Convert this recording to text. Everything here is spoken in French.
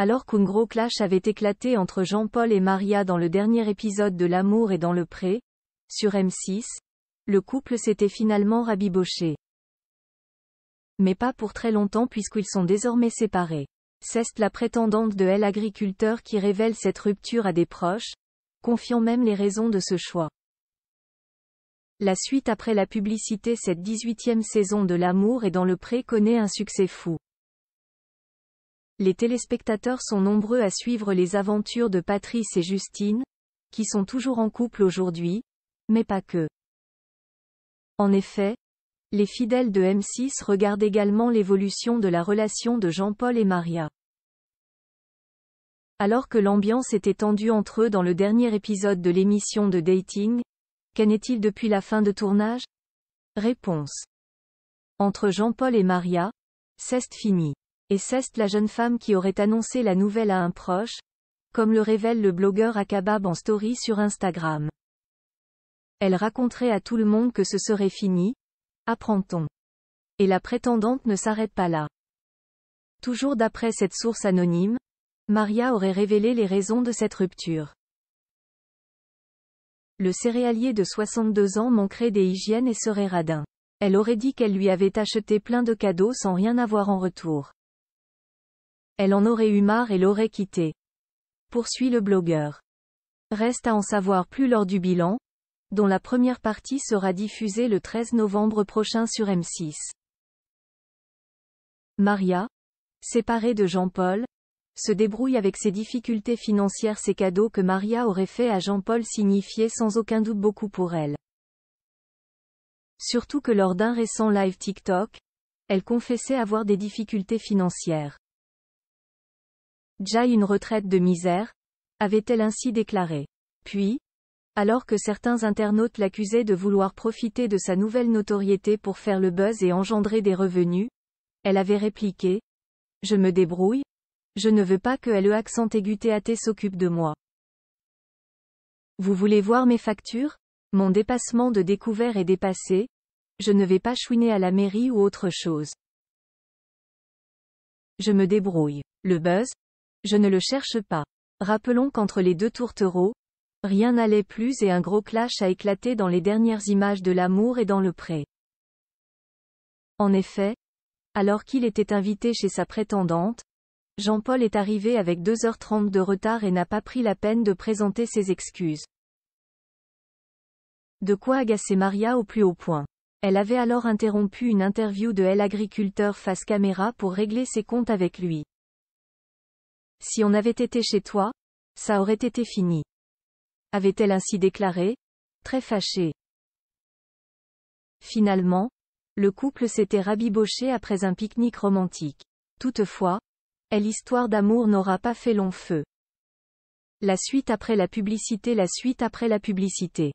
Alors qu'un gros clash avait éclaté entre Jean-Paul et Maria dans le dernier épisode de L'amour et dans le pré, sur M6, le couple s'était finalement rabiboché. Mais pas pour très longtemps puisqu'ils sont désormais séparés. C'est la prétendante de l'agriculteur agriculteur qui révèle cette rupture à des proches, confiant même les raisons de ce choix. La suite après la publicité cette 18e saison de L'amour et dans le pré connaît un succès fou. Les téléspectateurs sont nombreux à suivre les aventures de Patrice et Justine, qui sont toujours en couple aujourd'hui, mais pas que. En effet, les fidèles de M6 regardent également l'évolution de la relation de Jean-Paul et Maria. Alors que l'ambiance était tendue entre eux dans le dernier épisode de l'émission de dating, qu'en est-il depuis la fin de tournage Réponse. Entre Jean-Paul et Maria, c'est fini. Et Ceste la jeune femme qui aurait annoncé la nouvelle à un proche, comme le révèle le blogueur Akabab en story sur Instagram. Elle raconterait à tout le monde que ce serait fini, apprend-on. Et la prétendante ne s'arrête pas là. Toujours d'après cette source anonyme, Maria aurait révélé les raisons de cette rupture. Le céréalier de 62 ans manquerait des hygiènes et serait radin. Elle aurait dit qu'elle lui avait acheté plein de cadeaux sans rien avoir en retour. Elle en aurait eu marre et l'aurait quitté. Poursuit le blogueur. Reste à en savoir plus lors du bilan, dont la première partie sera diffusée le 13 novembre prochain sur M6. Maria, séparée de Jean-Paul, se débrouille avec ses difficultés financières ces cadeaux que Maria aurait fait à Jean-Paul signifiaient sans aucun doute beaucoup pour elle. Surtout que lors d'un récent live TikTok, elle confessait avoir des difficultés financières. Jai une retraite de misère avait-elle ainsi déclaré. Puis, alors que certains internautes l'accusaient de vouloir profiter de sa nouvelle notoriété pour faire le buzz et engendrer des revenus, elle avait répliqué « Je me débrouille, je ne veux pas que le accent aigu T s'occupe de moi. Vous voulez voir mes factures Mon dépassement de découvert est dépassé, je ne vais pas chouiner à la mairie ou autre chose. Je me débrouille. Le buzz, je ne le cherche pas. Rappelons qu'entre les deux tourtereaux, rien n'allait plus et un gros clash a éclaté dans les dernières images de l'amour et dans le pré. En effet, alors qu'il était invité chez sa prétendante, Jean-Paul est arrivé avec 2h30 de retard et n'a pas pris la peine de présenter ses excuses. De quoi agacer Maria au plus haut point. Elle avait alors interrompu une interview de Elle Agriculteur face caméra pour régler ses comptes avec lui. Si on avait été chez toi, ça aurait été fini. Avait-elle ainsi déclaré Très fâchée. Finalement, le couple s'était rabiboché après un pique-nique romantique. Toutefois, l'histoire d'amour n'aura pas fait long feu. La suite après la publicité La suite après la publicité